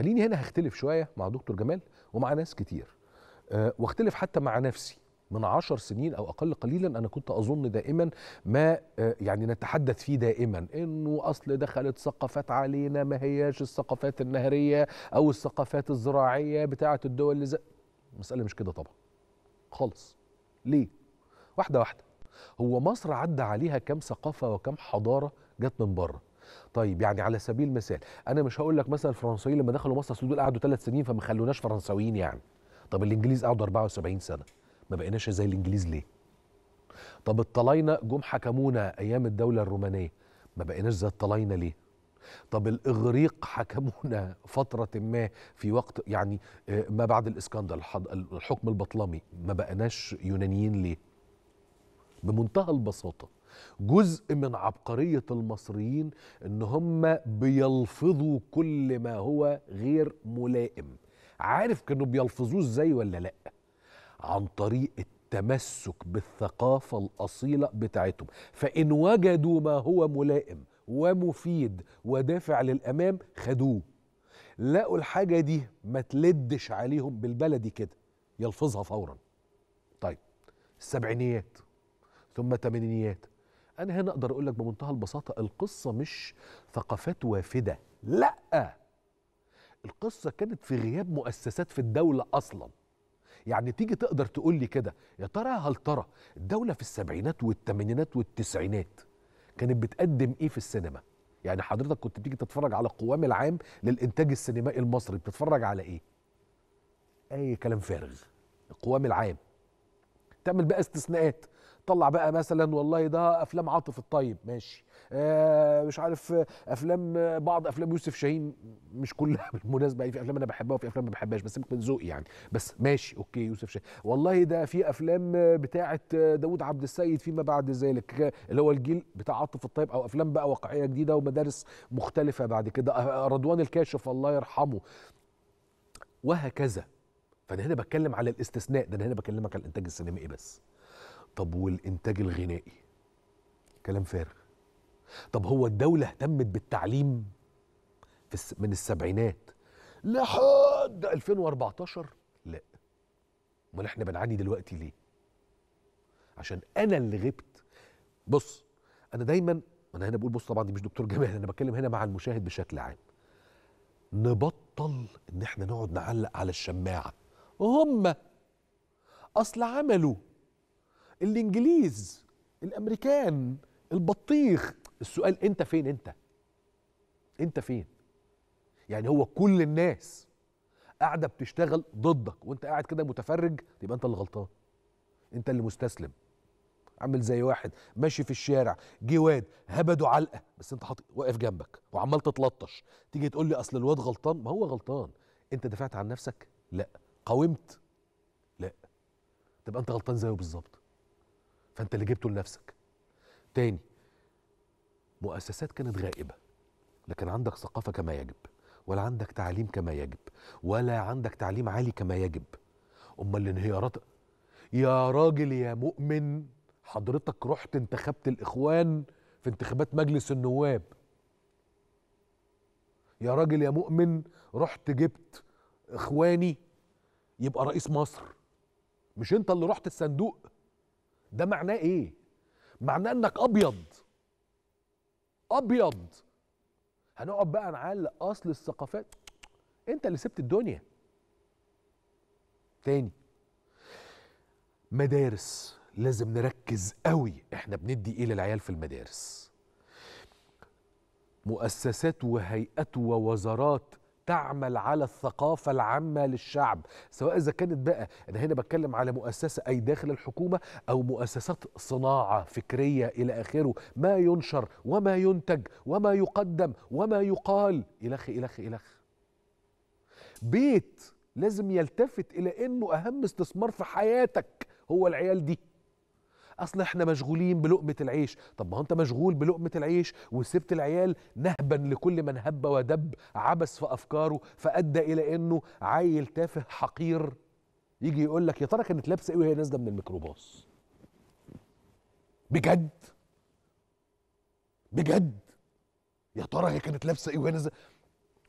خليني هنا هختلف شويه مع دكتور جمال ومع ناس كتير أه واختلف حتى مع نفسي من عشر سنين او اقل قليلا انا كنت اظن دائما ما آه، يعني نتحدث فيه دائما انه اصل دخلت ثقافات علينا ما هياش الثقافات النهريه او الثقافات الزراعيه بتاعه الدول اللي زي المساله مش كده طبعا خالص ليه واحده واحده هو مصر عدى عليها كم ثقافه وكم حضاره جت من بره طيب يعني على سبيل المثال انا مش هقول لك مثلا الفرنسيين لما دخلوا مصر اصل دول قعدوا ثلاث سنين فما خلوناش فرنساويين يعني طب الانجليز قعدوا 74 سنه ما بقيناش زي الانجليز ليه طب الطلاينه جم حكمونا ايام الدوله الرومانيه ما بقيناش زي الطلاينه ليه طب الاغريق حكمونا فتره ما في وقت يعني آه، ما بعد الاسكندر الحكم البطلمي ما بقيناش يونانيين ليه بمنتهى البساطه جزء من عبقرية المصريين ان هم بيلفظوا كل ما هو غير ملائم عارف كانوا بيلفظوه ازاي ولا لا عن طريق التمسك بالثقافة الأصيلة بتاعتهم فإن وجدوا ما هو ملائم ومفيد ودافع للأمام خدوه لقوا الحاجة دي ما تلدش عليهم بالبلدي كده يلفظها فورا طيب السبعينيات ثم تمانينيات انا هنا اقدر اقول لك بمنتهى البساطه القصه مش ثقافات وافده لا القصه كانت في غياب مؤسسات في الدوله اصلا يعني تيجي تقدر تقول لي كده يا ترى هل ترى الدوله في السبعينات والثمانينات والتسعينات كانت بتقدم ايه في السينما يعني حضرتك كنت بتيجي تتفرج على القوام العام للانتاج السينمائي المصري بتتفرج على ايه اي كلام فارغ القوام العام تعمل بقى استثناءات تطلع بقى مثلا والله ده افلام عاطف الطيب ماشي آه مش عارف افلام بعض افلام يوسف شاهين مش كلها بالمناسبه يعني في افلام انا بحبها وفي افلام ما بحبهاش بس من ذوقي يعني بس ماشي اوكي يوسف شاهين والله ده في افلام بتاعه داوود عبد السيد فيما بعد ذلك اللي هو الجيل بتاع عاطف الطيب او افلام بقى واقعيه جديده ومدارس مختلفه بعد كده آه، آه، رضوان الكاشف الله يرحمه وهكذا فانا هنا بتكلم على الاستثناء ده انا هنا بكلمك على الانتاج السينمائي بس طب والإنتاج الغنائي كلام فارغ طب هو الدولة اهتمت بالتعليم في من السبعينات لحد 2014 لا امال احنا بنعاني دلوقتي ليه عشان انا اللي غبت بص انا دايما انا هنا بقول بص طبعا دي مش دكتور جمال انا بتكلم هنا مع المشاهد بشكل عام نبطل ان احنا نقعد نعلق على الشماعه هم اصل عملوا الانجليز الامريكان البطيخ السؤال انت فين انت انت فين يعني هو كل الناس قاعده بتشتغل ضدك وانت قاعد كده متفرج يبقى انت اللي غلطان انت اللي مستسلم عامل زي واحد ماشي في الشارع جه واد هبده علقه بس انت حاطط واقف جنبك وعمال تتلطش تيجي تقول لي اصل الواد غلطان ما هو غلطان انت دفعت عن نفسك لا قاومت لا تبقى انت غلطان زيه بالظبط فانت اللي جبته لنفسك تاني مؤسسات كانت غائبه لكن عندك ثقافه كما يجب ولا عندك تعليم كما يجب ولا عندك تعليم عالي كما يجب امال الانهيارات يا راجل يا مؤمن حضرتك رحت انتخبت الاخوان في انتخابات مجلس النواب يا راجل يا مؤمن رحت جبت اخواني يبقى رئيس مصر مش انت اللي رحت الصندوق ده معناه ايه معناه انك ابيض ابيض هنقعد بقى نعلق اصل الثقافات انت اللي سبت الدنيا تاني مدارس لازم نركز قوي احنا بندي ايه للعيال في المدارس مؤسسات وهيئات ووزارات تعمل على الثقافة العامة للشعب سواء إذا كانت بقى أنا هنا بتكلم على مؤسسة أي داخل الحكومة أو مؤسسات صناعة فكرية إلى آخره ما ينشر وما ينتج وما يقدم وما يقال إلخ إلخ إلخ بيت لازم يلتفت إلى أنه أهم استثمار في حياتك هو العيال دي اصل احنا مشغولين بلقمه العيش طب ما هو انت مشغول بلقمه العيش وسبت العيال نهبا لكل من هب ودب عبس في افكاره فادى الى انه عيل تافه حقير يجي يقول لك يا ترى كانت لابسه ايه وهي نازله من الميكروباص بجد بجد يا ترى هي كانت لابسه ايه وهي نازله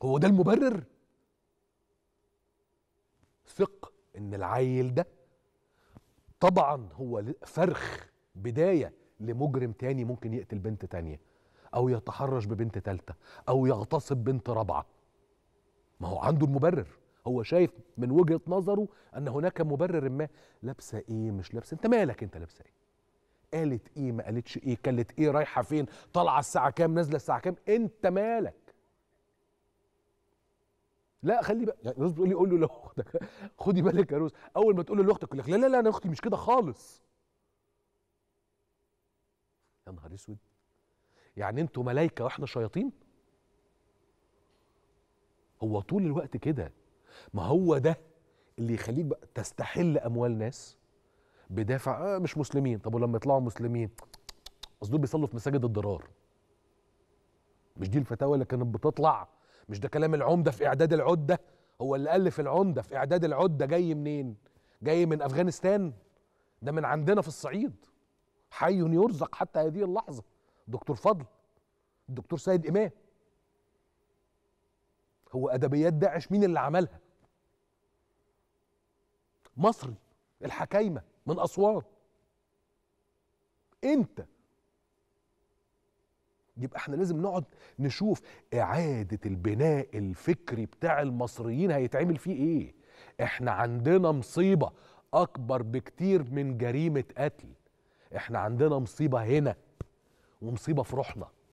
هو ده المبرر ثق ان العيل ده طبعا هو فرخ بدايه لمجرم تاني ممكن يقتل بنت تانيه او يتحرش ببنت تالته او يغتصب بنت رابعه ما هو عنده المبرر هو شايف من وجهه نظره ان هناك مبرر ما لابسه ايه مش لابسه انت مالك انت لابسه ايه قالت ايه ما قالتش ايه كلت ايه رايحه فين طالعه الساعه كام نازله الساعه كام انت مالك لا خلي بقى يعني روز بيقول لي قول له لاختك خدي بالك يا روز اول ما تقول له لاختك لك لا لا لا انا اختي مش كده خالص يا نهار اسود يعني انتوا ملايكه واحنا شياطين هو طول الوقت كده ما هو ده اللي يخليك بقى تستحل اموال ناس بدافع آه مش مسلمين طب ولما يطلعوا مسلمين اصل دول بيصلوا في مساجد الضرار مش دي الفتاوى اللي كانت بتطلع مش ده كلام العمده في اعداد العده هو اللي الف العمده في اعداد العده جاي منين جاي من افغانستان ده من عندنا في الصعيد حي يرزق حتى هذه اللحظه دكتور فضل الدكتور سيد امام هو ادبيات داعش مين اللي عملها مصري الحكايمه من اسوان انت يبقى احنا لازم نقعد نشوف اعاده البناء الفكري بتاع المصريين هيتعمل فيه ايه احنا عندنا مصيبه اكبر بكتير من جريمه قتل احنا عندنا مصيبه هنا ومصيبه في روحنا